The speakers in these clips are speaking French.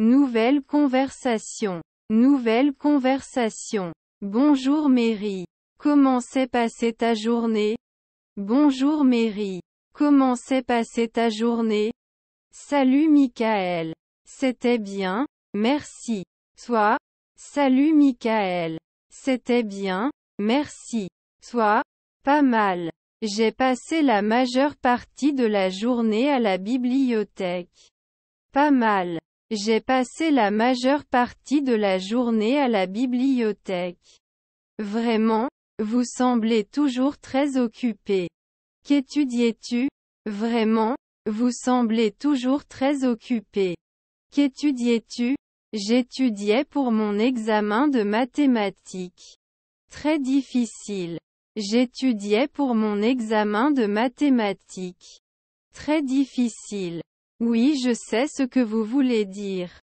Nouvelle conversation. Nouvelle conversation. Bonjour Mary. Comment s'est passée ta journée Bonjour Mary. Comment s'est passée ta journée Salut Michael. C'était bien, merci. Toi Salut Michael. C'était bien, merci. Toi Pas mal. J'ai passé la majeure partie de la journée à la bibliothèque. Pas mal. J'ai passé la majeure partie de la journée à la bibliothèque. Vraiment, vous semblez toujours très occupé. Qu'étudiais-tu Vraiment, vous semblez toujours très occupé. Qu'étudiais-tu J'étudiais pour mon examen de mathématiques. Très difficile. J'étudiais pour mon examen de mathématiques. Très difficile. Oui je sais ce que vous voulez dire.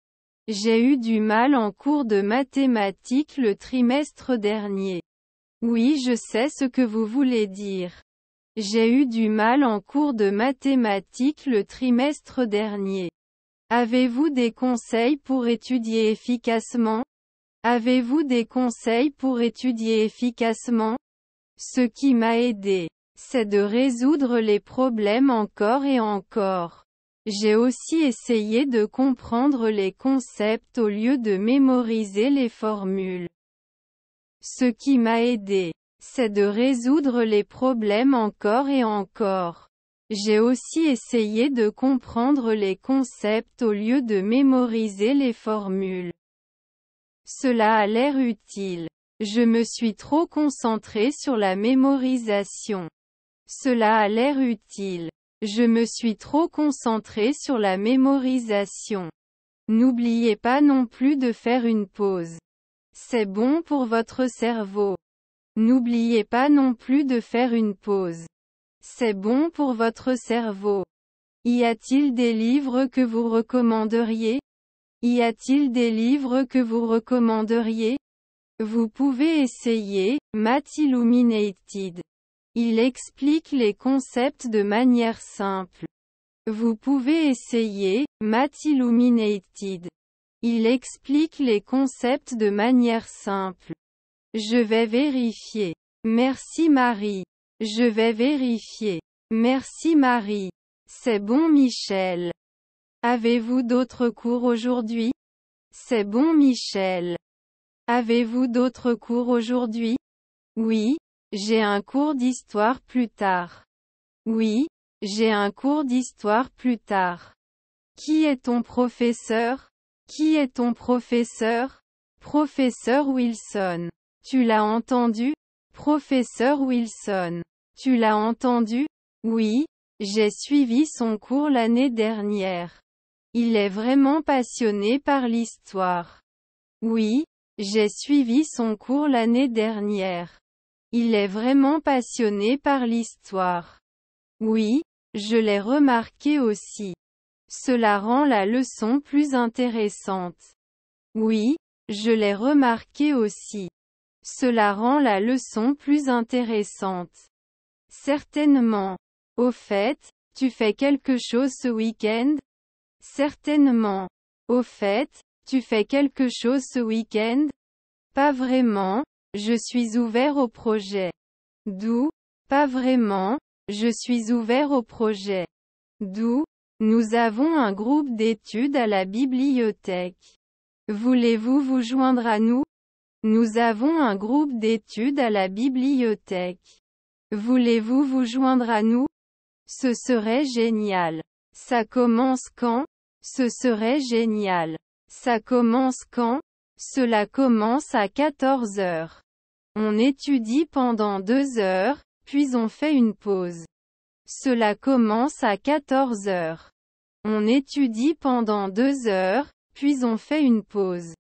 J'ai eu du mal en cours de mathématiques le trimestre dernier. Oui je sais ce que vous voulez dire. J'ai eu du mal en cours de mathématiques le trimestre dernier. Avez-vous des conseils pour étudier efficacement Avez-vous des conseils pour étudier efficacement Ce qui m'a aidé, c'est de résoudre les problèmes encore et encore. J'ai aussi essayé de comprendre les concepts au lieu de mémoriser les formules. Ce qui m'a aidé, c'est de résoudre les problèmes encore et encore. J'ai aussi essayé de comprendre les concepts au lieu de mémoriser les formules. Cela a l'air utile. Je me suis trop concentré sur la mémorisation. Cela a l'air utile. Je me suis trop concentré sur la mémorisation. N'oubliez pas non plus de faire une pause. C'est bon pour votre cerveau. N'oubliez pas non plus de faire une pause. C'est bon pour votre cerveau. Y a-t-il des livres que vous recommanderiez Y a-t-il des livres que vous recommanderiez Vous pouvez essayer, Math Illuminated. Il explique les concepts de manière simple. Vous pouvez essayer, Matt Illuminated. Il explique les concepts de manière simple. Je vais vérifier. Merci Marie. Je vais vérifier. Merci Marie. C'est bon Michel. Avez-vous d'autres cours aujourd'hui C'est bon Michel. Avez-vous d'autres cours aujourd'hui Oui, j'ai un cours d'histoire plus tard. Oui, j'ai un cours d'histoire plus tard. Qui est ton professeur Qui est ton professeur Professeur Wilson. Tu l'as entendu Professeur Wilson. Tu l'as entendu Oui, j'ai suivi son cours l'année dernière. Il est vraiment passionné par l'histoire. Oui, j'ai suivi son cours l'année dernière. Il est vraiment passionné par l'histoire. Oui, je l'ai remarqué aussi. Cela rend la leçon plus intéressante. Oui, je l'ai remarqué aussi. Cela rend la leçon plus intéressante. Certainement. Au fait, tu fais quelque chose ce week-end Certainement. Au fait, tu fais quelque chose ce week-end Pas vraiment, je suis ouvert au projet. D'où Pas vraiment, je suis ouvert au projet. D'où Nous avons un groupe d'études à la bibliothèque. Voulez-vous vous joindre à nous Nous avons un groupe d'études à la bibliothèque. Voulez-vous vous joindre à nous Ce serait génial. Ça commence quand Ce serait génial. Ça commence quand Cela commence à 14 heures. On étudie pendant deux heures, puis on fait une pause. Cela commence à 14 heures. On étudie pendant deux heures, puis on fait une pause.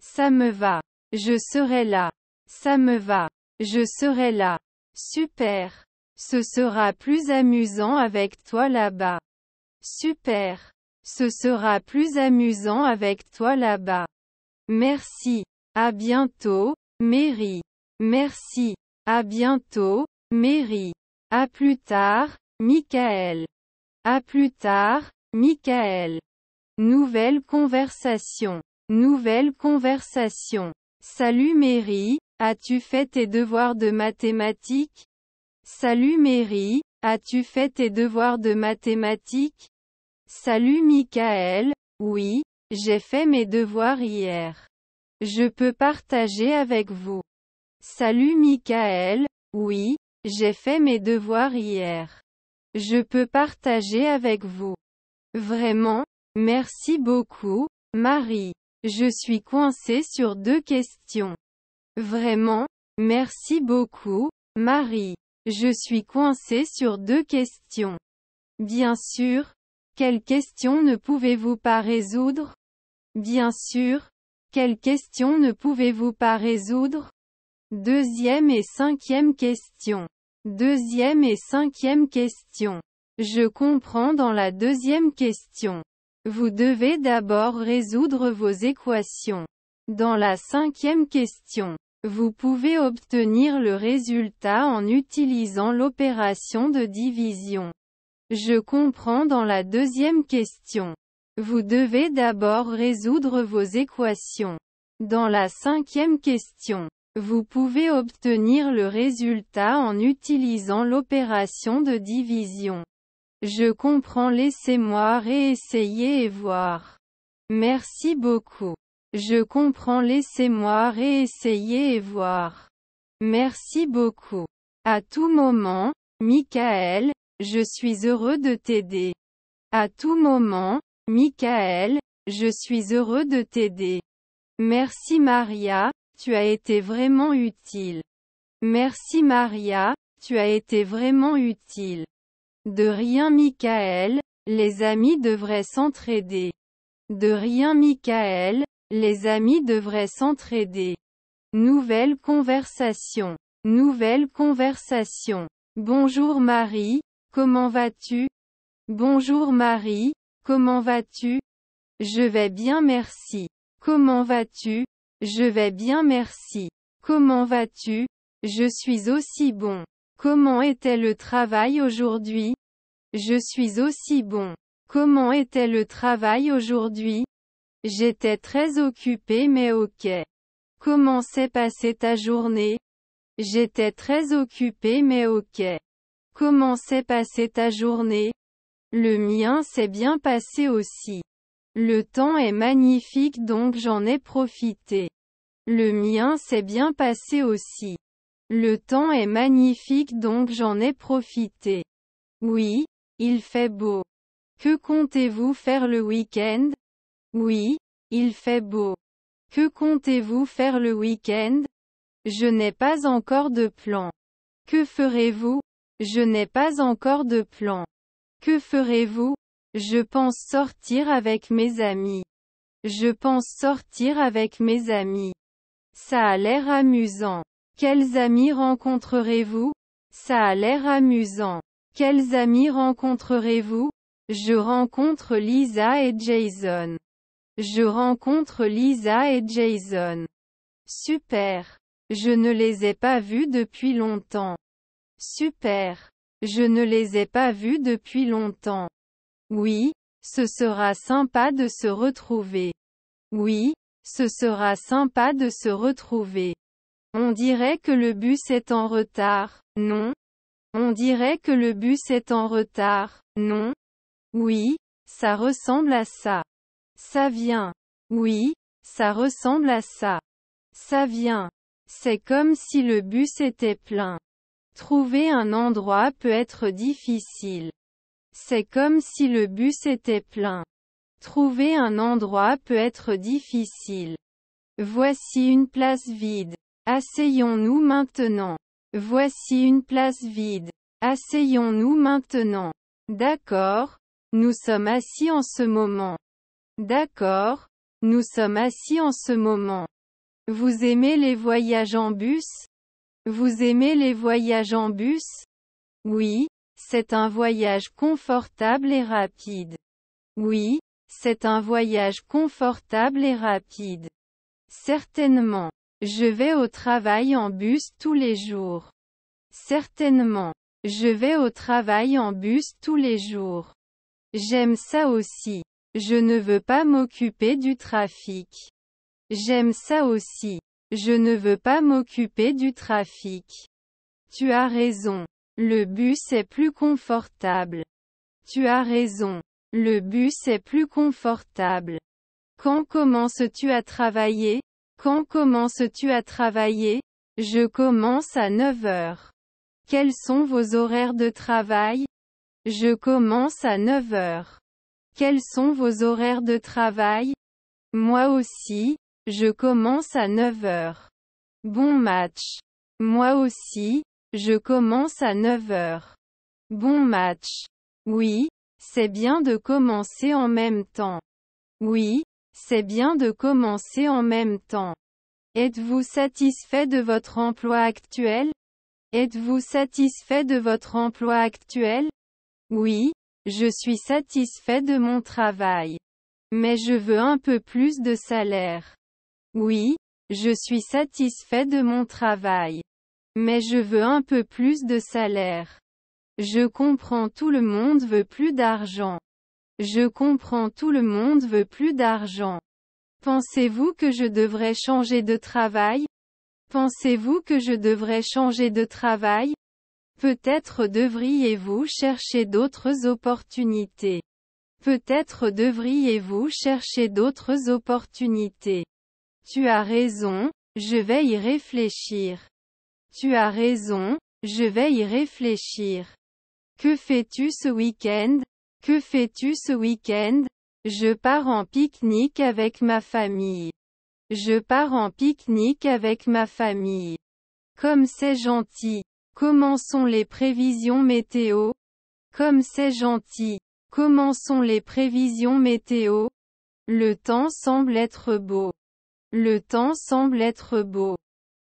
Ça me va. Je serai là. Ça me va. Je serai là. Super. Ce sera plus amusant avec toi là-bas. Super. Ce sera plus amusant avec toi là-bas. Merci. À bientôt, Mary. Merci. À bientôt, Mary. À plus tard, Michael. À plus tard, Michael. Nouvelle conversation. Nouvelle conversation. Salut Mary, as-tu fait tes devoirs de mathématiques Salut Mary, as-tu fait tes devoirs de mathématiques Salut Michael, oui, j'ai fait mes devoirs hier. Je peux partager avec vous. Salut Michael, oui, j'ai fait mes devoirs hier. Je peux partager avec vous. Vraiment, merci beaucoup, Marie. Je suis coincée sur deux questions. Vraiment, merci beaucoup, Marie. Je suis coincée sur deux questions. Bien sûr. Quelles questions ne pouvez-vous pas résoudre Bien sûr. Quelles questions ne pouvez-vous pas résoudre Deuxième et cinquième question. Deuxième et cinquième question. Je comprends dans la deuxième question. Vous devez d'abord résoudre vos équations. Dans la cinquième question, vous pouvez obtenir le résultat en utilisant l'opération de division. Je comprends dans la deuxième question. Vous devez d'abord résoudre vos équations. Dans la cinquième question, vous pouvez obtenir le résultat en utilisant l'opération de division. Je comprends laissez-moi réessayer et voir. Merci beaucoup. Je comprends laissez-moi réessayer et voir. Merci beaucoup. À tout moment, Michael, je suis heureux de t'aider. À tout moment, Michael, je suis heureux de t'aider. Merci Maria, tu as été vraiment utile. Merci Maria, tu as été vraiment utile. De rien Michael, les amis devraient s'entraider. De rien Michael, les amis devraient s'entraider. Nouvelle conversation. Nouvelle conversation. Bonjour Marie, comment vas-tu Bonjour Marie, comment vas-tu Je vais bien merci. Comment vas-tu je vais bien merci. Comment vas-tu Je suis aussi bon. Comment était le travail aujourd'hui Je suis aussi bon. Comment était le travail aujourd'hui J'étais très occupé mais ok. Comment s'est passée ta journée J'étais très occupé mais ok. Comment s'est passée ta journée Le mien s'est bien passé aussi. Le temps est magnifique donc j'en ai profité. Le mien s'est bien passé aussi. Le temps est magnifique donc j'en ai profité. Oui, il fait beau. Que comptez-vous faire le week-end Oui, il fait beau. Que comptez-vous faire le week-end Je n'ai pas encore de plan. Que ferez-vous Je n'ai pas encore de plan. Que ferez-vous je pense sortir avec mes amis. Je pense sortir avec mes amis. Ça a l'air amusant. Quels amis rencontrerez-vous Ça a l'air amusant. Quels amis rencontrerez-vous Je rencontre Lisa et Jason. Je rencontre Lisa et Jason. Super. Je ne les ai pas vus depuis longtemps. Super. Je ne les ai pas vus depuis longtemps. Oui, ce sera sympa de se retrouver. Oui, ce sera sympa de se retrouver. On dirait que le bus est en retard, non On dirait que le bus est en retard, non Oui, ça ressemble à ça. Ça vient. Oui, ça ressemble à ça. Ça vient. C'est comme si le bus était plein. Trouver un endroit peut être difficile. C'est comme si le bus était plein. Trouver un endroit peut être difficile. Voici une place vide. Asseyons-nous maintenant. Voici une place vide. Asseyons-nous maintenant. D'accord. Nous sommes assis en ce moment. D'accord. Nous sommes assis en ce moment. Vous aimez les voyages en bus Vous aimez les voyages en bus Oui, c'est un voyage confortable et rapide. Oui, c'est un voyage confortable et rapide. Certainement. Je vais au travail en bus tous les jours. Certainement. Je vais au travail en bus tous les jours. J'aime ça aussi. Je ne veux pas m'occuper du trafic. J'aime ça aussi. Je ne veux pas m'occuper du trafic. Tu as raison. Le bus est plus confortable. Tu as raison. Le bus est plus confortable. Quand commences-tu à travailler Quand commences-tu à travailler Je commence à 9 heures. Quels sont vos horaires de travail Je commence à 9 heures. Quels sont vos horaires de travail Moi aussi, je commence à 9 heures. Bon match. Moi aussi, je commence à 9 heures. Bon match. Oui, c'est bien de commencer en même temps. Oui, c'est bien de commencer en même temps. Êtes-vous satisfait de votre emploi actuel Êtes-vous satisfait de votre emploi actuel Oui, je suis satisfait de mon travail. Mais je veux un peu plus de salaire. Oui, je suis satisfait de mon travail. Mais je veux un peu plus de salaire. Je comprends tout le monde veut plus d'argent. Je comprends tout le monde veut plus d'argent. Pensez-vous que je devrais changer de travail Pensez-vous que je devrais changer de travail Peut-être devriez-vous chercher d'autres opportunités. Peut-être devriez-vous chercher d'autres opportunités. Tu as raison, je vais y réfléchir. Tu as raison, je vais y réfléchir. Que fais-tu ce week-end Que fais-tu ce week-end Je pars en pique-nique avec ma famille. Je pars en pique-nique avec ma famille. Comme c'est gentil. Comment sont les prévisions météo Comme c'est gentil. Comment sont les prévisions météo Le temps semble être beau. Le temps semble être beau.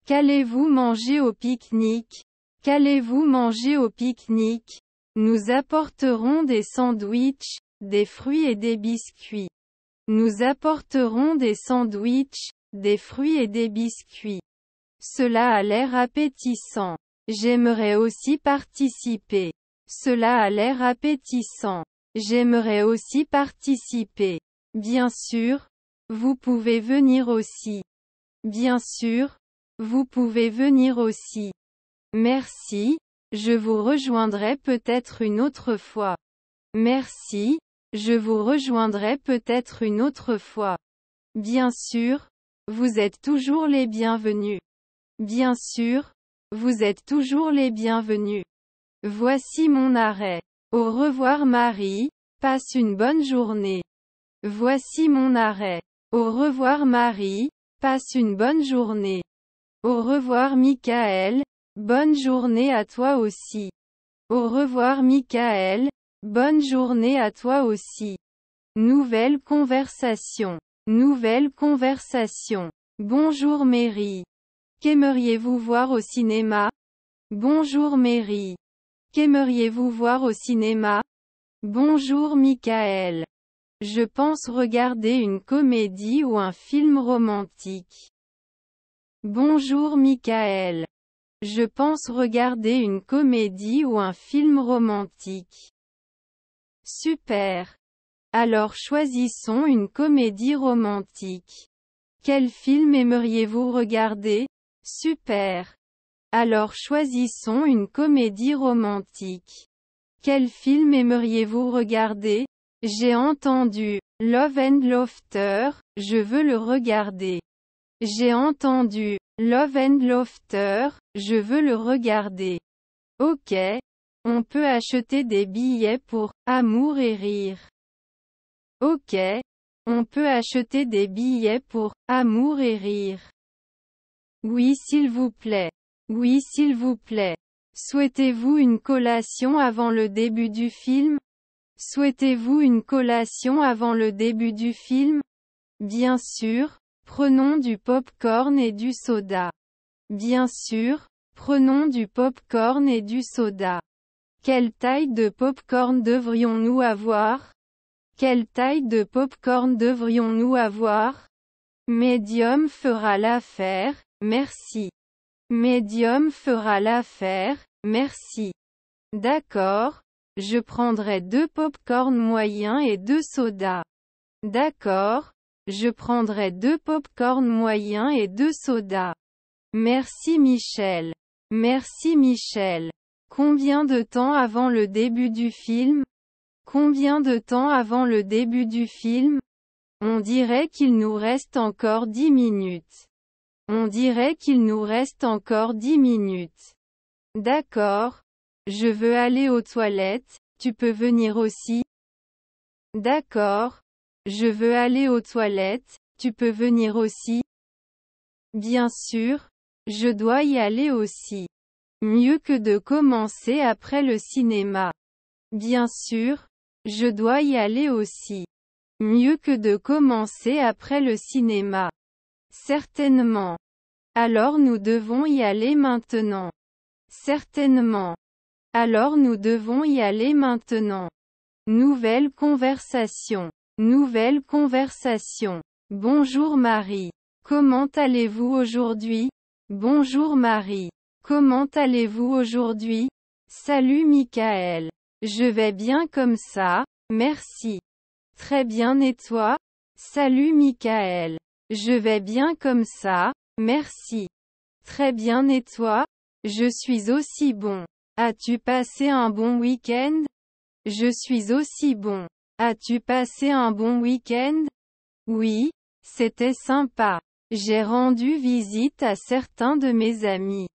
Qu'allez-vous manger au pique-nique Qu'allez-vous manger au pique-nique Nous apporterons des sandwichs, des fruits et des biscuits. Nous apporterons des sandwichs, des fruits et des biscuits. Cela a l'air appétissant. J'aimerais aussi participer. Cela a l'air appétissant. J'aimerais aussi participer. Bien sûr. Vous pouvez venir aussi. Bien sûr. Vous pouvez venir aussi. Merci, je vous rejoindrai peut-être une autre fois. Merci, je vous rejoindrai peut-être une autre fois. Bien sûr, vous êtes toujours les bienvenus. Bien sûr, vous êtes toujours les bienvenus. Voici mon arrêt. Au revoir Marie, passe une bonne journée. Voici mon arrêt. Au revoir Marie, passe une bonne journée. Au revoir Michael, bonne journée à toi aussi. Au revoir Michael, bonne journée à toi aussi. Nouvelle conversation. Nouvelle conversation. Bonjour Mary. Qu'aimeriez-vous voir au cinéma Bonjour Mary. Qu'aimeriez-vous voir au cinéma Bonjour Michael. Je pense regarder une comédie ou un film romantique. Bonjour Michael. Je pense regarder une comédie ou un film romantique. Super. Alors choisissons une comédie romantique. Quel film aimeriez-vous regarder Super. Alors choisissons une comédie romantique. Quel film aimeriez-vous regarder J'ai entendu Love and Laughter, je veux le regarder. J'ai entendu Love and Lofter, je veux le regarder. Ok, on peut acheter des billets pour Amour et rire. Ok, on peut acheter des billets pour Amour et rire. Oui s'il vous plaît. Oui s'il vous plaît. Souhaitez-vous une collation avant le début du film Souhaitez-vous une collation avant le début du film Bien sûr, Prenons du pop-corn et du soda. Bien sûr, prenons du pop-corn et du soda. Quelle taille de pop-corn devrions-nous avoir Quelle taille de pop-corn devrions-nous avoir Medium fera l'affaire, merci. Medium fera l'affaire, merci. D'accord, je prendrai deux pop moyens et deux sodas. D'accord, je prendrai deux pop-corn moyens et deux sodas. Merci Michel. Merci Michel. Combien de temps avant le début du film Combien de temps avant le début du film On dirait qu'il nous reste encore dix minutes. On dirait qu'il nous reste encore dix minutes. D'accord. Je veux aller aux toilettes, tu peux venir aussi D'accord. Je veux aller aux toilettes, tu peux venir aussi Bien sûr, je dois y aller aussi. Mieux que de commencer après le cinéma. Bien sûr, je dois y aller aussi. Mieux que de commencer après le cinéma. Certainement. Alors nous devons y aller maintenant. Certainement. Alors nous devons y aller maintenant. Nouvelle conversation. Nouvelle conversation. Bonjour Marie. Comment allez-vous aujourd'hui Bonjour Marie. Comment allez-vous aujourd'hui Salut Michael. Je vais bien comme ça, merci. Très bien et toi Salut Michael. Je vais bien comme ça, merci. Très bien et toi Je suis aussi bon. As-tu passé un bon week-end Je suis aussi bon. As-tu passé un bon week-end Oui, c'était sympa. J'ai rendu visite à certains de mes amis.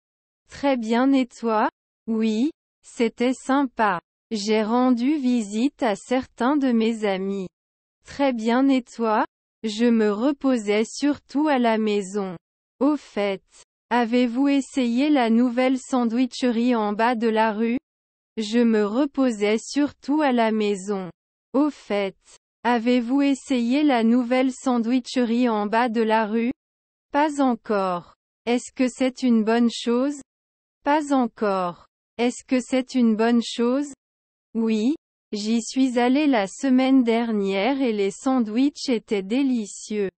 Très bien et toi Oui, c'était sympa. J'ai rendu visite à certains de mes amis. Très bien et toi Je me reposais surtout à la maison. Au fait, avez-vous essayé la nouvelle sandwicherie en bas de la rue Je me reposais surtout à la maison. Au fait, avez-vous essayé la nouvelle sandwicherie en bas de la rue Pas encore. Est-ce que c'est une bonne chose Pas encore. Est-ce que c'est une bonne chose Oui, j'y suis allé la semaine dernière et les sandwichs étaient délicieux.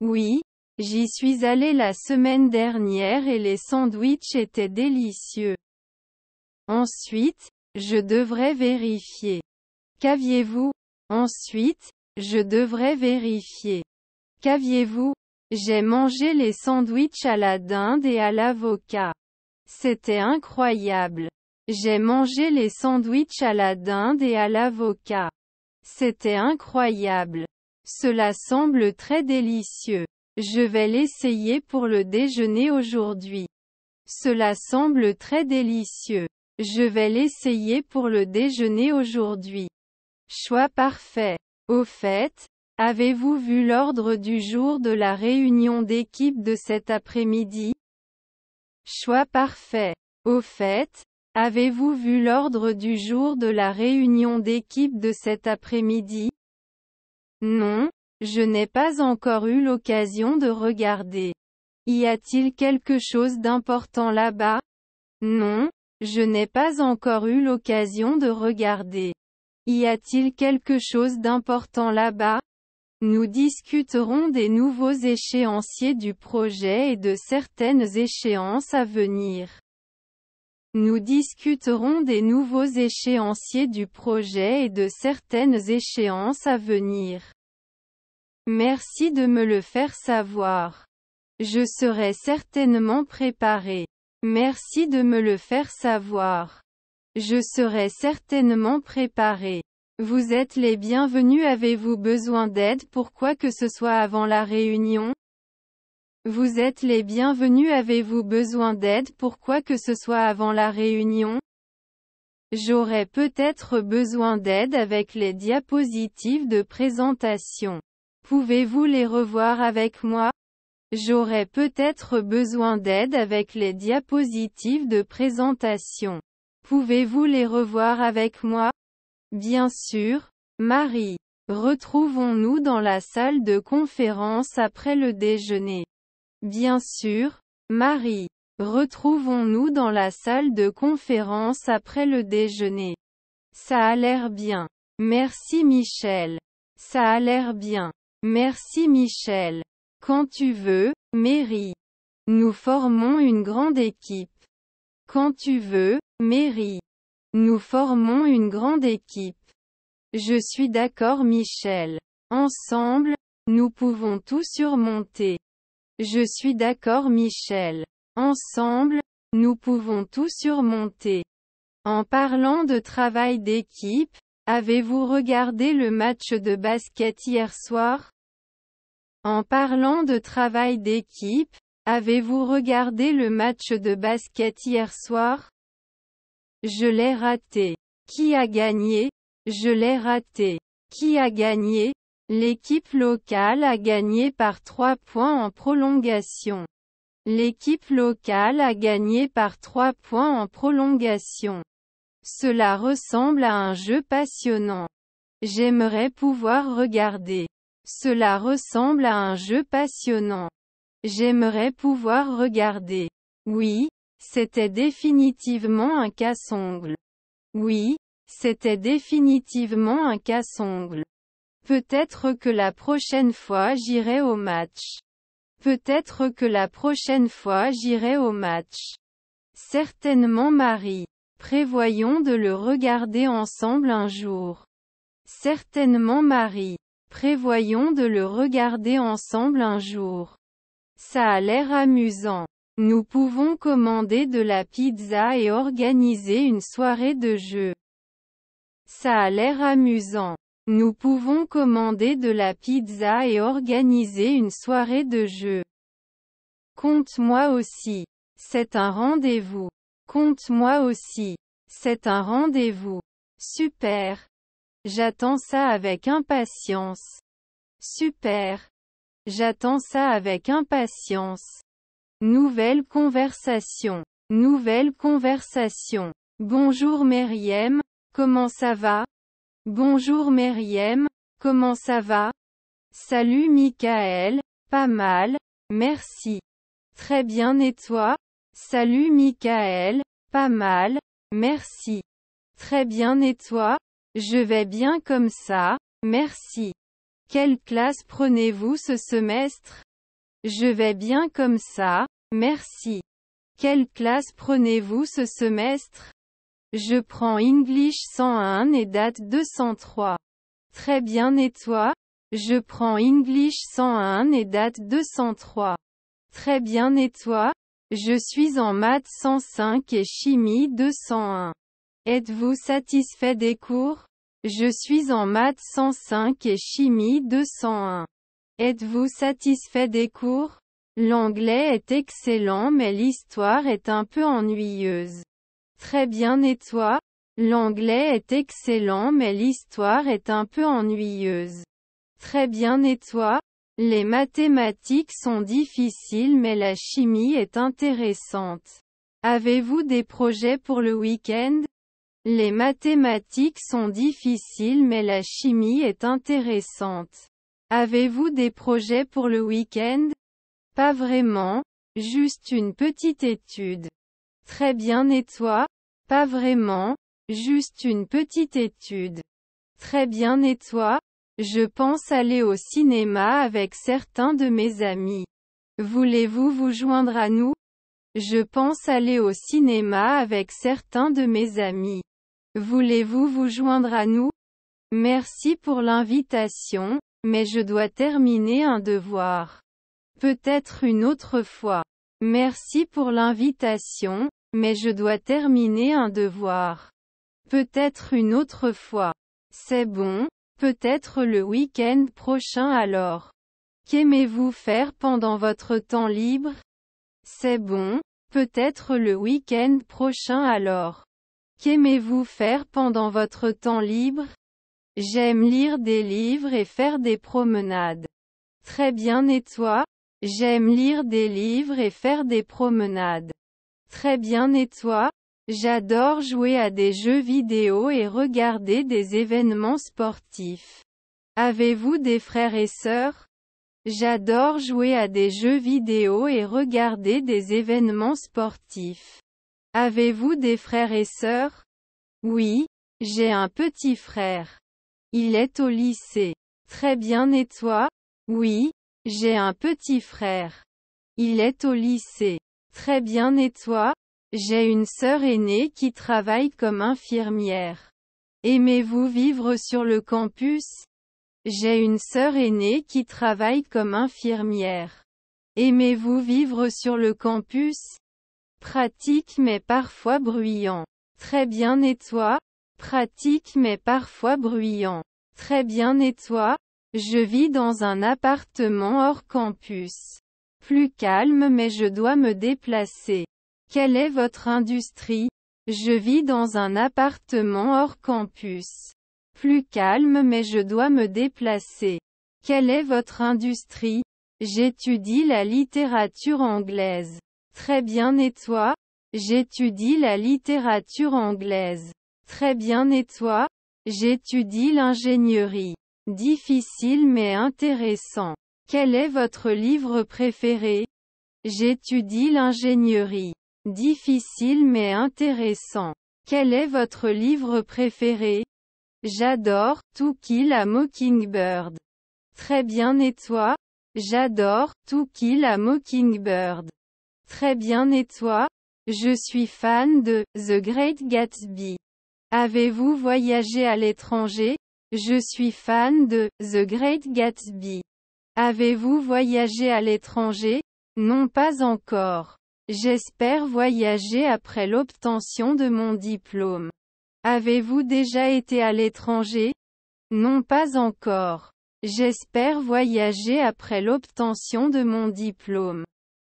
Oui, j'y suis allé la semaine dernière et les sandwichs étaient délicieux. Ensuite, je devrais vérifier. Qu'aviez-vous Ensuite, je devrais vérifier. Qu'aviez-vous J'ai mangé les sandwichs à la dinde et à l'avocat. C'était incroyable. J'ai mangé les sandwichs à la dinde et à l'avocat. C'était incroyable. Cela semble très délicieux. Je vais l'essayer pour le déjeuner aujourd'hui. Cela semble très délicieux. Je vais l'essayer pour le déjeuner aujourd'hui. Choix parfait. Au fait, avez-vous vu l'ordre du jour de la réunion d'équipe de cet après-midi Choix parfait. Au fait, avez-vous vu l'ordre du jour de la réunion d'équipe de cet après-midi Non, je n'ai pas encore eu l'occasion de regarder. Y a-t-il quelque chose d'important là-bas Non, je n'ai pas encore eu l'occasion de regarder. Y a-t-il quelque chose d'important là-bas Nous discuterons des nouveaux échéanciers du projet et de certaines échéances à venir. Nous discuterons des nouveaux échéanciers du projet et de certaines échéances à venir. Merci de me le faire savoir. Je serai certainement préparé. Merci de me le faire savoir. Je serai certainement préparé. Vous êtes les bienvenus. Avez-vous besoin d'aide pour quoi que ce soit avant la réunion Vous êtes les bienvenus. Avez-vous besoin d'aide pour quoi que ce soit avant la réunion J'aurais peut-être besoin d'aide avec les diapositives de présentation. Pouvez-vous les revoir avec moi J'aurais peut-être besoin d'aide avec les diapositives de présentation. Pouvez-vous les revoir avec moi Bien sûr, Marie. Retrouvons-nous dans la salle de conférence après le déjeuner. Bien sûr, Marie. Retrouvons-nous dans la salle de conférence après le déjeuner. Ça a l'air bien. Merci Michel. Ça a l'air bien. Merci Michel. Quand tu veux, Mary. Nous formons une grande équipe. Quand tu veux, Mary. Nous formons une grande équipe. Je suis d'accord Michel. Ensemble, nous pouvons tout surmonter. Je suis d'accord Michel. Ensemble, nous pouvons tout surmonter. En parlant de travail d'équipe, avez-vous regardé le match de basket hier soir En parlant de travail d'équipe, Avez-vous regardé le match de basket hier soir Je l'ai raté. Qui a gagné Je l'ai raté. Qui a gagné L'équipe locale a gagné par 3 points en prolongation. L'équipe locale a gagné par 3 points en prolongation. Cela ressemble à un jeu passionnant. J'aimerais pouvoir regarder. Cela ressemble à un jeu passionnant. J'aimerais pouvoir regarder. Oui, c'était définitivement un casse Oui, c'était définitivement un casse Peut-être que la prochaine fois j'irai au match. Peut-être que la prochaine fois j'irai au match. Certainement Marie. Prévoyons de le regarder ensemble un jour. Certainement Marie. Prévoyons de le regarder ensemble un jour. Ça a l'air amusant. Nous pouvons commander de la pizza et organiser une soirée de jeu. Ça a l'air amusant. Nous pouvons commander de la pizza et organiser une soirée de jeu. Compte-moi aussi. C'est un rendez-vous. Compte-moi aussi. C'est un rendez-vous. Super. J'attends ça avec impatience. Super. J'attends ça avec impatience. Nouvelle conversation. Nouvelle conversation. Bonjour Meriem, comment ça va Bonjour Meriem, comment ça va Salut Michael, pas mal, merci. Très bien et toi Salut Michael, pas mal, merci. Très bien et toi Je vais bien comme ça, merci. Quelle classe prenez-vous ce semestre Je vais bien comme ça, merci. Quelle classe prenez-vous ce semestre Je prends English 101 et date 203. Très bien et toi Je prends English 101 et date 203. Très bien et toi Je suis en maths 105 et chimie 201. Êtes-vous satisfait des cours je suis en maths 105 et chimie 201. Êtes-vous satisfait des cours L'anglais est excellent mais l'histoire est un peu ennuyeuse. Très bien et toi L'anglais est excellent mais l'histoire est un peu ennuyeuse. Très bien et toi Les mathématiques sont difficiles mais la chimie est intéressante. Avez-vous des projets pour le week-end les mathématiques sont difficiles mais la chimie est intéressante. Avez-vous des projets pour le week-end Pas vraiment, juste une petite étude. Très bien et toi Pas vraiment, juste une petite étude. Très bien et toi Je pense aller au cinéma avec certains de mes amis. Voulez-vous vous joindre à nous Je pense aller au cinéma avec certains de mes amis. Voulez-vous vous joindre à nous Merci pour l'invitation, mais je dois terminer un devoir. Peut-être une autre fois. Merci pour l'invitation, mais je dois terminer un devoir. Peut-être une autre fois. C'est bon, peut-être le week-end prochain alors. Qu'aimez-vous faire pendant votre temps libre C'est bon, peut-être le week-end prochain alors. Qu'aimez-vous faire pendant votre temps libre J'aime lire des livres et faire des promenades. Très bien et toi J'aime lire des livres et faire des promenades. Très bien et toi J'adore jouer à des jeux vidéo et regarder des événements sportifs. Avez-vous des frères et sœurs J'adore jouer à des jeux vidéo et regarder des événements sportifs. Avez-vous des frères et sœurs Oui, j'ai un petit frère. Il est au lycée. Très bien et toi Oui, j'ai un petit frère. Il est au lycée. Très bien et toi J'ai une sœur aînée qui travaille comme infirmière. Aimez-vous vivre sur le campus J'ai une sœur aînée qui travaille comme infirmière. Aimez-vous vivre sur le campus pratique mais parfois bruyant. Très bien et Pratique mais parfois bruyant. Très bien et toi Je vis dans un appartement hors campus. Plus calme mais je dois me déplacer. Quelle est votre industrie Je vis dans un appartement hors campus. Plus calme mais je dois me déplacer. Quelle est votre industrie J'étudie la littérature anglaise. Très bien et toi J'étudie la littérature anglaise. Très bien et toi J'étudie l'ingénierie. Difficile mais intéressant. Quel est votre livre préféré J'étudie l'ingénierie. Difficile mais intéressant. Quel est votre livre préféré J'adore, To Kill a Mockingbird. Très bien et toi J'adore, To Kill a Mockingbird. Très bien et toi Je suis fan de The Great Gatsby. Avez-vous voyagé à l'étranger Je suis fan de The Great Gatsby. Avez-vous voyagé à l'étranger Non pas encore. J'espère voyager après l'obtention de mon diplôme. Avez-vous déjà été à l'étranger Non pas encore. J'espère voyager après l'obtention de mon diplôme.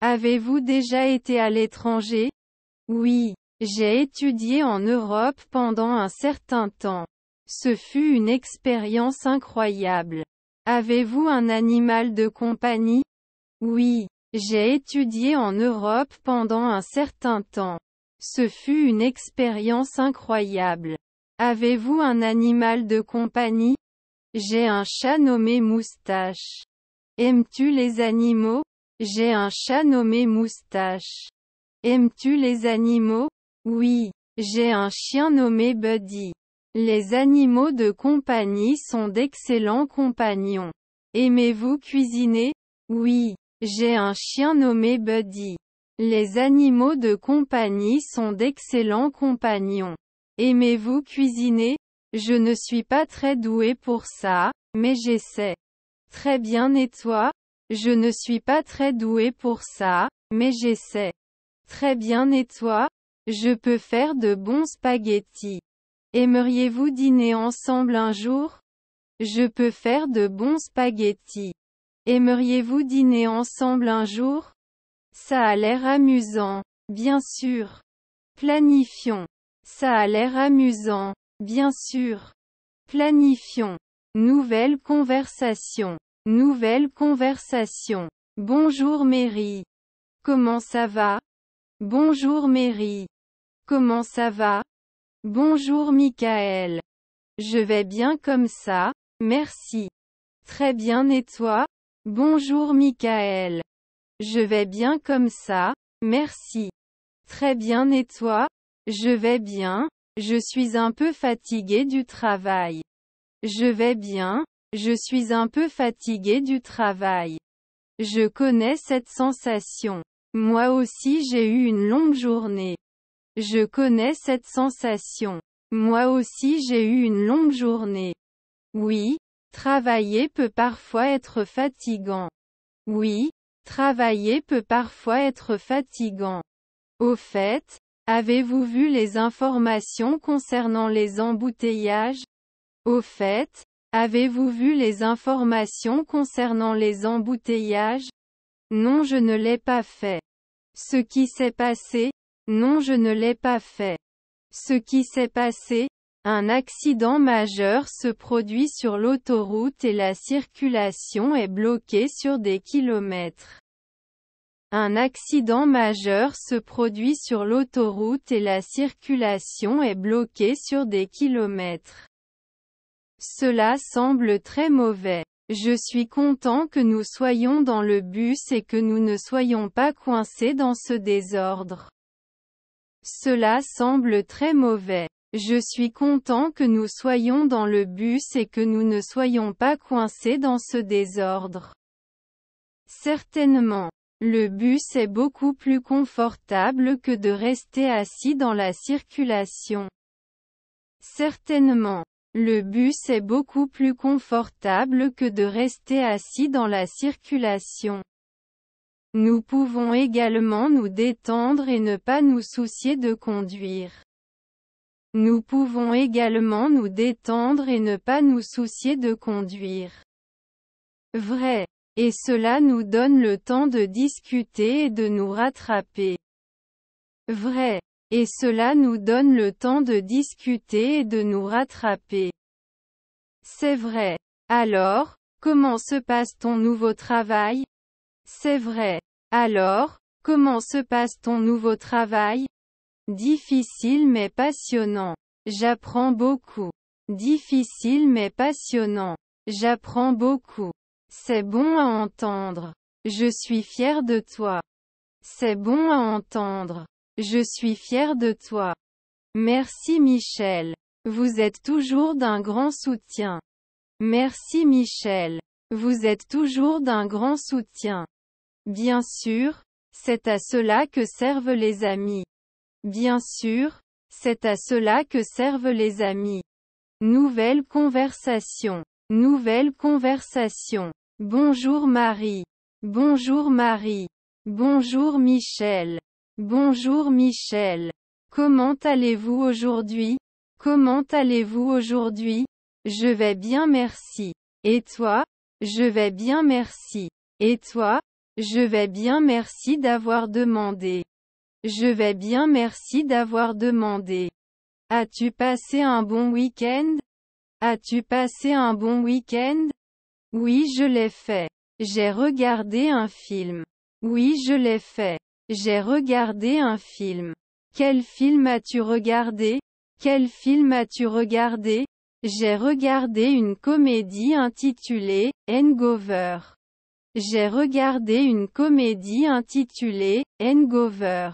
Avez-vous déjà été à l'étranger Oui, j'ai étudié en Europe pendant un certain temps. Ce fut une expérience incroyable. Avez-vous un animal de compagnie Oui, j'ai étudié en Europe pendant un certain temps. Ce fut une expérience incroyable. Avez-vous un animal de compagnie J'ai un chat nommé Moustache. Aimes-tu les animaux j'ai un chat nommé Moustache. Aimes-tu les animaux Oui. J'ai un chien nommé Buddy. Les animaux de compagnie sont d'excellents compagnons. Aimez-vous cuisiner Oui. J'ai un chien nommé Buddy. Les animaux de compagnie sont d'excellents compagnons. Aimez-vous cuisiner Je ne suis pas très doué pour ça, mais j'essaie. Très bien et toi je ne suis pas très doué pour ça, mais j'essaie. Très bien et toi Je peux faire de bons spaghettis. Aimeriez-vous dîner ensemble un jour Je peux faire de bons spaghettis. Aimeriez-vous dîner ensemble un jour Ça a l'air amusant. Bien sûr. Planifions. Ça a l'air amusant. Bien sûr. Planifions. Nouvelle conversation. Nouvelle conversation. Bonjour Mary. Comment ça va Bonjour Mary. Comment ça va Bonjour Michael. Je vais bien comme ça, merci. Très bien et toi Bonjour Michael. Je vais bien comme ça, merci. Très bien et toi Je vais bien, je suis un peu fatigué du travail. Je vais bien, je suis un peu fatigué du travail. Je connais cette sensation. Moi aussi j'ai eu une longue journée. Je connais cette sensation. Moi aussi j'ai eu une longue journée. Oui, travailler peut parfois être fatigant. Oui, travailler peut parfois être fatigant. Au fait, avez-vous vu les informations concernant les embouteillages Au fait, Avez-vous vu les informations concernant les embouteillages Non je ne l'ai pas fait. Ce qui s'est passé Non je ne l'ai pas fait. Ce qui s'est passé Un accident majeur se produit sur l'autoroute et la circulation est bloquée sur des kilomètres. Un accident majeur se produit sur l'autoroute et la circulation est bloquée sur des kilomètres. Cela semble très mauvais. Je suis content que nous soyons dans le bus et que nous ne soyons pas coincés dans ce désordre. Cela semble très mauvais. Je suis content que nous soyons dans le bus et que nous ne soyons pas coincés dans ce désordre. Certainement. Le bus est beaucoup plus confortable que de rester assis dans la circulation. Certainement. Le bus est beaucoup plus confortable que de rester assis dans la circulation. Nous pouvons également nous détendre et ne pas nous soucier de conduire. Nous pouvons également nous détendre et ne pas nous soucier de conduire. Vrai. Et cela nous donne le temps de discuter et de nous rattraper. Vrai. Et cela nous donne le temps de discuter et de nous rattraper. C'est vrai. Alors, comment se passe ton nouveau travail C'est vrai. Alors, comment se passe ton nouveau travail Difficile mais passionnant. J'apprends beaucoup. Difficile mais passionnant. J'apprends beaucoup. C'est bon à entendre. Je suis fier de toi. C'est bon à entendre. Je suis fier de toi. Merci Michel. Vous êtes toujours d'un grand soutien. Merci Michel. Vous êtes toujours d'un grand soutien. Bien sûr, c'est à cela que servent les amis. Bien sûr, c'est à cela que servent les amis. Nouvelle conversation. Nouvelle conversation. Bonjour Marie. Bonjour Marie. Bonjour Michel. Bonjour Michel. Comment allez-vous aujourd'hui Comment allez-vous aujourd'hui Je vais bien merci. Et toi Je vais bien merci. Et toi Je vais bien merci d'avoir demandé. Je vais bien merci d'avoir demandé. As-tu passé un bon week-end As-tu passé un bon week-end Oui je l'ai fait. J'ai regardé un film. Oui je l'ai fait. J'ai regardé un film. Quel film as-tu regardé Quel film as-tu regardé J'ai regardé une comédie intitulée Engover. J'ai regardé une comédie intitulée Engover.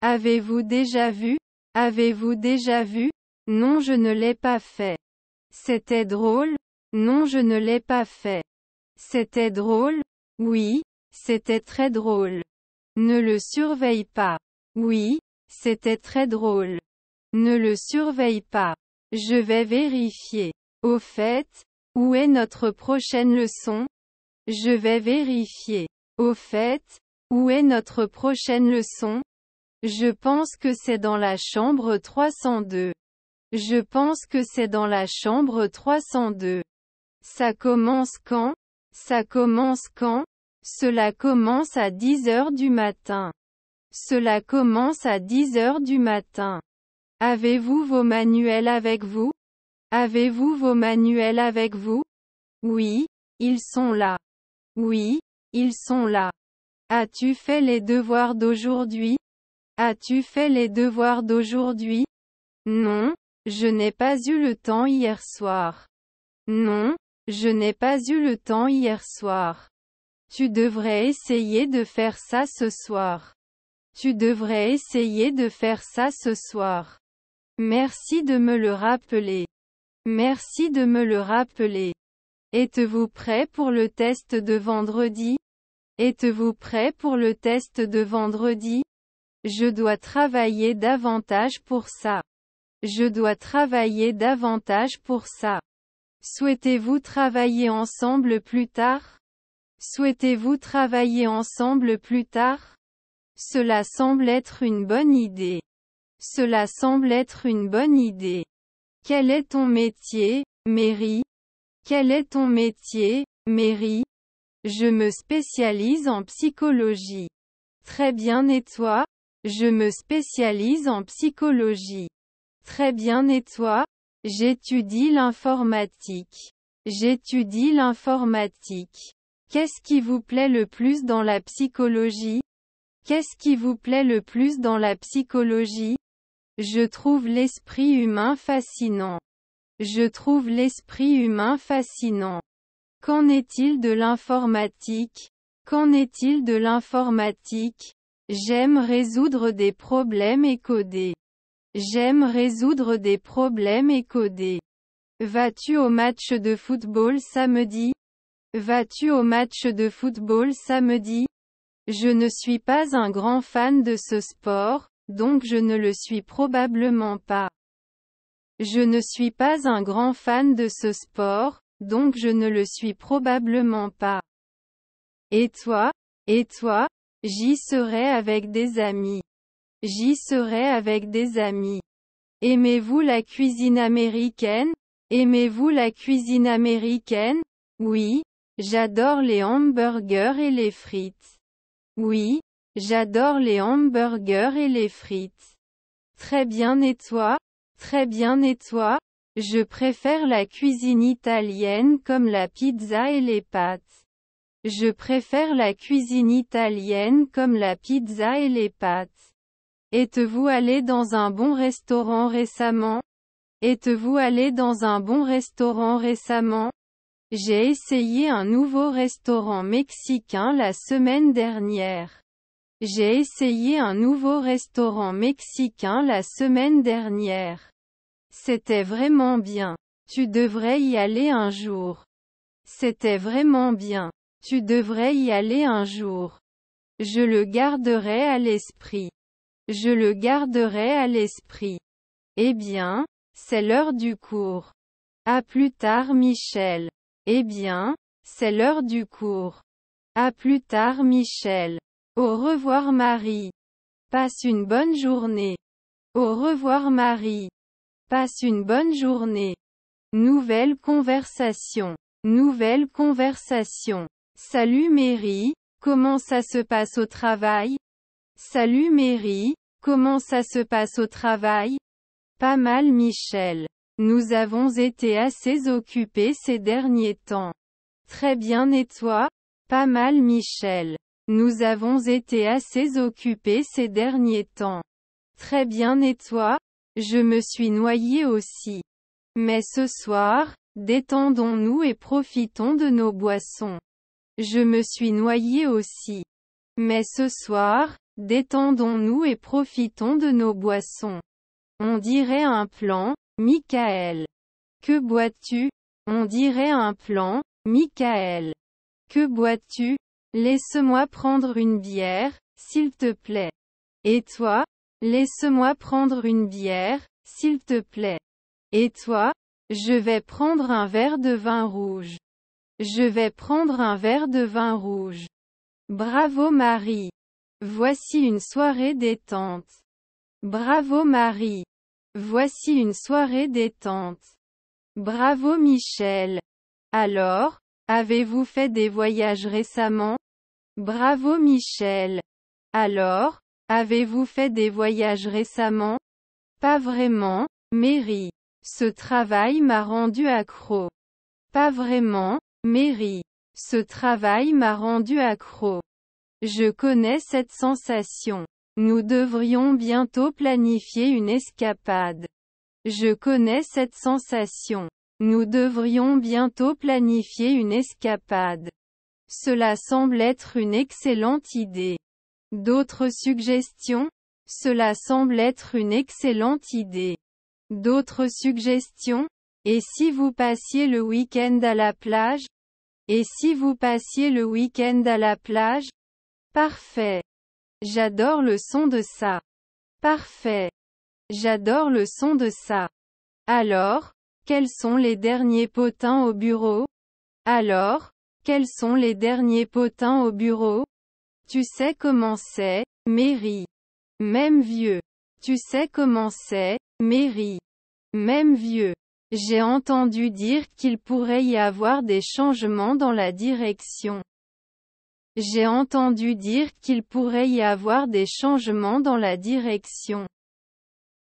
Avez-vous déjà vu Avez-vous déjà vu Non, je ne l'ai pas fait. C'était drôle Non, je ne l'ai pas fait. C'était drôle Oui, c'était très drôle. Ne le surveille pas. Oui, c'était très drôle. Ne le surveille pas. Je vais vérifier. Au fait, où est notre prochaine leçon Je vais vérifier. Au fait, où est notre prochaine leçon Je pense que c'est dans la chambre 302. Je pense que c'est dans la chambre 302. Ça commence quand Ça commence quand cela commence à 10 heures du matin. Cela commence à 10 heures du matin. Avez-vous vos manuels avec vous Avez-vous vos manuels avec vous Oui, ils sont là. Oui, ils sont là. As-tu fait les devoirs d'aujourd'hui As-tu fait les devoirs d'aujourd'hui Non, je n'ai pas eu le temps hier soir. Non, je n'ai pas eu le temps hier soir. Tu devrais essayer de faire ça ce soir. Tu devrais essayer de faire ça ce soir. Merci de me le rappeler. Merci de me le rappeler. Êtes-vous prêt pour le test de vendredi Êtes-vous prêt pour le test de vendredi Je dois travailler davantage pour ça. Je dois travailler davantage pour ça. Souhaitez-vous travailler ensemble plus tard Souhaitez-vous travailler ensemble plus tard Cela semble être une bonne idée. Cela semble être une bonne idée. Quel est ton métier, Mary Quel est ton métier, Mary Je me spécialise en psychologie. Très bien et toi Je me spécialise en psychologie. Très bien et toi J'étudie l'informatique. J'étudie l'informatique. Qu'est-ce qui vous plaît le plus dans la psychologie Qu'est-ce qui vous plaît le plus dans la psychologie Je trouve l'esprit humain fascinant. Je trouve l'esprit humain fascinant. Qu'en est-il de l'informatique Qu'en est-il de l'informatique J'aime résoudre des problèmes et coder. J'aime résoudre des problèmes et coder. Vas-tu au match de football samedi Vas-tu au match de football samedi Je ne suis pas un grand fan de ce sport, donc je ne le suis probablement pas. Je ne suis pas un grand fan de ce sport, donc je ne le suis probablement pas. Et toi Et toi J'y serai avec des amis. J'y serai avec des amis. Aimez-vous la cuisine américaine Aimez-vous la cuisine américaine Oui, J'adore les hamburgers et les frites. Oui, j'adore les hamburgers et les frites. Très bien et toi Très bien et toi Je préfère la cuisine italienne comme la pizza et les pâtes. Je préfère la cuisine italienne comme la pizza et les pâtes. Êtes-vous allé dans un bon restaurant récemment Êtes-vous allé dans un bon restaurant récemment j'ai essayé un nouveau restaurant mexicain la semaine dernière. J'ai essayé un nouveau restaurant mexicain la semaine dernière. C'était vraiment bien. Tu devrais y aller un jour. C'était vraiment bien. Tu devrais y aller un jour. Je le garderai à l'esprit. Je le garderai à l'esprit. Eh bien, c'est l'heure du cours. À plus tard Michel. Eh bien, c'est l'heure du cours. À plus tard Michel. Au revoir Marie. Passe une bonne journée. Au revoir Marie. Passe une bonne journée. Nouvelle conversation. Nouvelle conversation. Salut Mary, comment ça se passe au travail Salut Mary, comment ça se passe au travail Pas mal Michel. Nous avons été assez occupés ces derniers temps. Très bien et toi Pas mal Michel. Nous avons été assez occupés ces derniers temps. Très bien et toi Je me suis noyé aussi. Mais ce soir, détendons-nous et profitons de nos boissons. Je me suis noyé aussi. Mais ce soir, détendons-nous et profitons de nos boissons. On dirait un plan, Michael. Que bois-tu On dirait un plan, Michael. Que bois-tu Laisse-moi prendre une bière, s'il te plaît. Et toi Laisse-moi prendre une bière, s'il te plaît. Et toi Je vais prendre un verre de vin rouge. Je vais prendre un verre de vin rouge. Bravo Marie. Voici une soirée détente. Bravo Marie. Voici une soirée détente. Bravo Michel. Alors, avez-vous fait des voyages récemment Bravo Michel. Alors, avez-vous fait des voyages récemment Pas vraiment, Mary. Ce travail m'a rendu accro. Pas vraiment, Mary. Ce travail m'a rendu accro. Je connais cette sensation. Nous devrions bientôt planifier une escapade. Je connais cette sensation. Nous devrions bientôt planifier une escapade. Cela semble être une excellente idée. D'autres suggestions Cela semble être une excellente idée. D'autres suggestions Et si vous passiez le week-end à la plage Et si vous passiez le week-end à la plage Parfait. J'adore le son de ça. Parfait. J'adore le son de ça. Alors, quels sont les derniers potins au bureau Alors, quels sont les derniers potins au bureau Tu sais comment c'est, Mairie. Même vieux. Tu sais comment c'est, Mairie. Même vieux. J'ai entendu dire qu'il pourrait y avoir des changements dans la direction. J'ai entendu dire qu'il pourrait y avoir des changements dans la direction.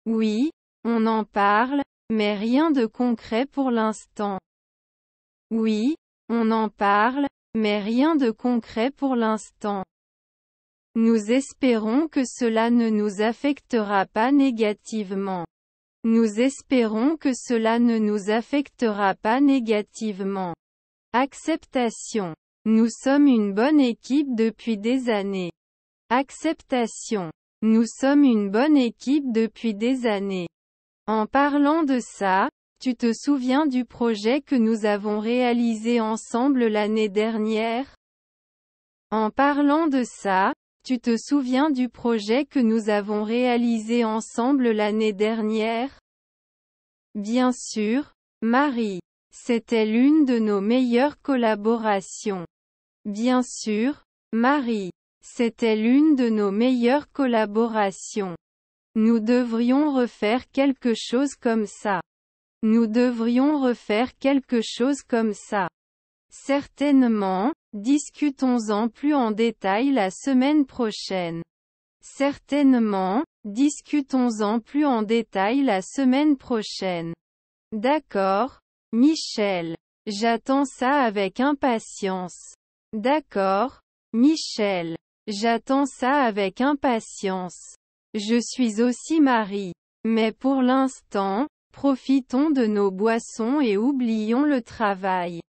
Oui, on en parle, mais rien de concret pour l'instant. Oui, on en parle, mais rien de concret pour l'instant. Nous espérons que cela ne nous affectera pas négativement. Nous espérons que cela ne nous affectera pas négativement. Acceptation nous sommes une bonne équipe depuis des années. Acceptation. Nous sommes une bonne équipe depuis des années. En parlant de ça, tu te souviens du projet que nous avons réalisé ensemble l'année dernière En parlant de ça, tu te souviens du projet que nous avons réalisé ensemble l'année dernière Bien sûr, Marie. C'était l'une de nos meilleures collaborations. Bien sûr, Marie. C'était l'une de nos meilleures collaborations. Nous devrions refaire quelque chose comme ça. Nous devrions refaire quelque chose comme ça. Certainement, discutons-en plus en détail la semaine prochaine. Certainement, discutons-en plus en détail la semaine prochaine. D'accord, Michel. J'attends ça avec impatience. D'accord, Michel. J'attends ça avec impatience. Je suis aussi Marie. Mais pour l'instant, profitons de nos boissons et oublions le travail.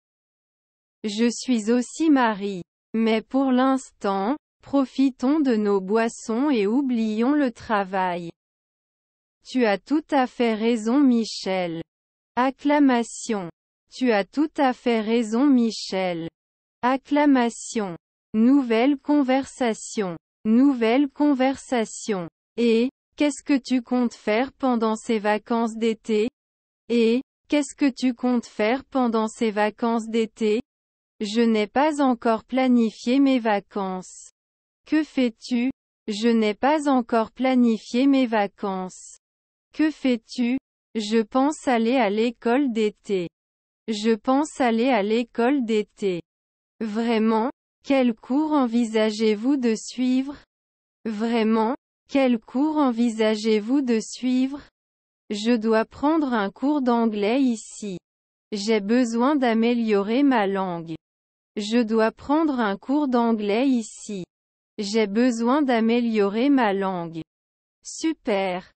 Je suis aussi Marie. Mais pour l'instant, profitons de nos boissons et oublions le travail. Tu as tout à fait raison Michel. Acclamation. Tu as tout à fait raison Michel. Acclamation. Nouvelle conversation. Nouvelle conversation. Et, qu'est-ce que tu comptes faire pendant ces vacances d'été Et, qu'est-ce que tu comptes faire pendant ces vacances d'été Je n'ai pas encore planifié mes vacances. Que fais-tu Je n'ai pas encore planifié mes vacances. Que fais-tu je pense aller à l'école d'été. Je pense aller à l'école d'été. Vraiment Quel cours envisagez-vous de suivre Vraiment Quel cours envisagez-vous de suivre Je dois prendre un cours d'anglais ici. J'ai besoin d'améliorer ma langue. Je dois prendre un cours d'anglais ici. J'ai besoin d'améliorer ma langue. Super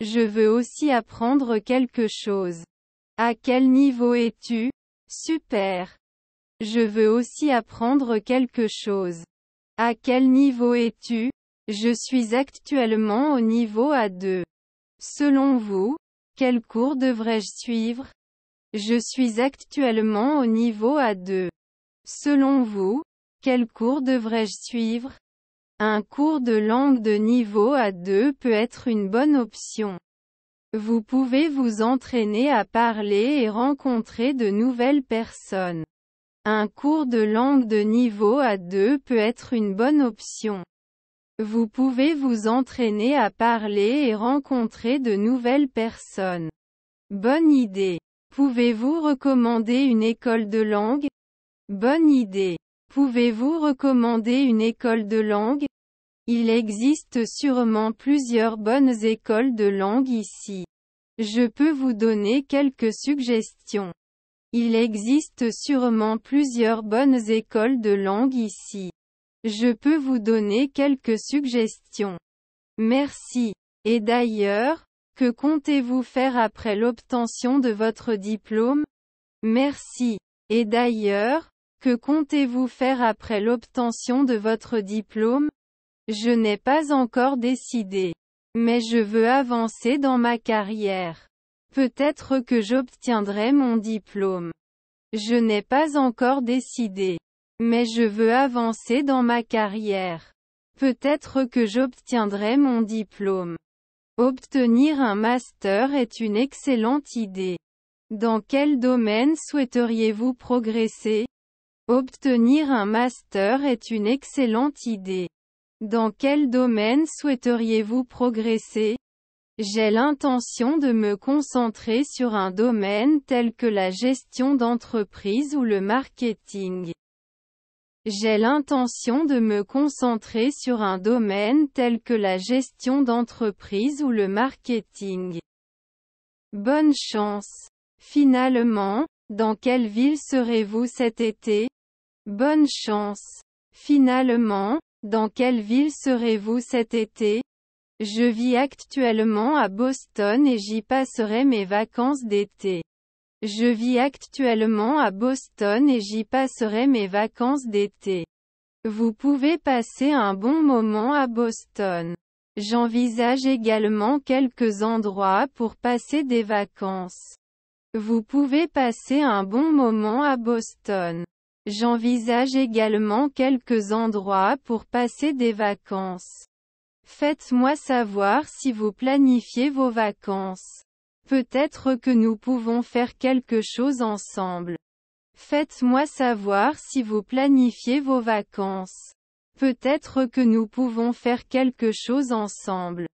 je veux aussi apprendre quelque chose. À quel niveau es-tu Super. Je veux aussi apprendre quelque chose. À quel niveau es-tu Je suis actuellement au niveau A2. Selon vous, quel cours devrais-je suivre Je suis actuellement au niveau A2. Selon vous, quel cours devrais-je suivre un cours de langue de niveau A2 peut être une bonne option. Vous pouvez vous entraîner à parler et rencontrer de nouvelles personnes. Un cours de langue de niveau A2 peut être une bonne option. Vous pouvez vous entraîner à parler et rencontrer de nouvelles personnes. Bonne idée. Pouvez-vous recommander une école de langue Bonne idée. Pouvez-vous recommander une école de langue Il existe sûrement plusieurs bonnes écoles de langue ici. Je peux vous donner quelques suggestions. Il existe sûrement plusieurs bonnes écoles de langue ici. Je peux vous donner quelques suggestions. Merci. Et d'ailleurs, que comptez-vous faire après l'obtention de votre diplôme Merci. Et d'ailleurs, que comptez-vous faire après l'obtention de votre diplôme Je n'ai pas encore décidé. Mais je veux avancer dans ma carrière. Peut-être que j'obtiendrai mon diplôme. Je n'ai pas encore décidé. Mais je veux avancer dans ma carrière. Peut-être que j'obtiendrai mon diplôme. Obtenir un master est une excellente idée. Dans quel domaine souhaiteriez-vous progresser Obtenir un master est une excellente idée. Dans quel domaine souhaiteriez-vous progresser J'ai l'intention de me concentrer sur un domaine tel que la gestion d'entreprise ou le marketing. J'ai l'intention de me concentrer sur un domaine tel que la gestion d'entreprise ou le marketing. Bonne chance. Finalement, dans quelle ville serez-vous cet été Bonne chance. Finalement, dans quelle ville serez-vous cet été Je vis actuellement à Boston et j'y passerai mes vacances d'été. Je vis actuellement à Boston et j'y passerai mes vacances d'été. Vous pouvez passer un bon moment à Boston. J'envisage également quelques endroits pour passer des vacances. Vous pouvez passer un bon moment à Boston. J'envisage également quelques endroits pour passer des vacances. Faites-moi savoir si vous planifiez vos vacances. Peut-être que nous pouvons faire quelque chose ensemble. Faites-moi savoir si vous planifiez vos vacances. Peut-être que nous pouvons faire quelque chose ensemble.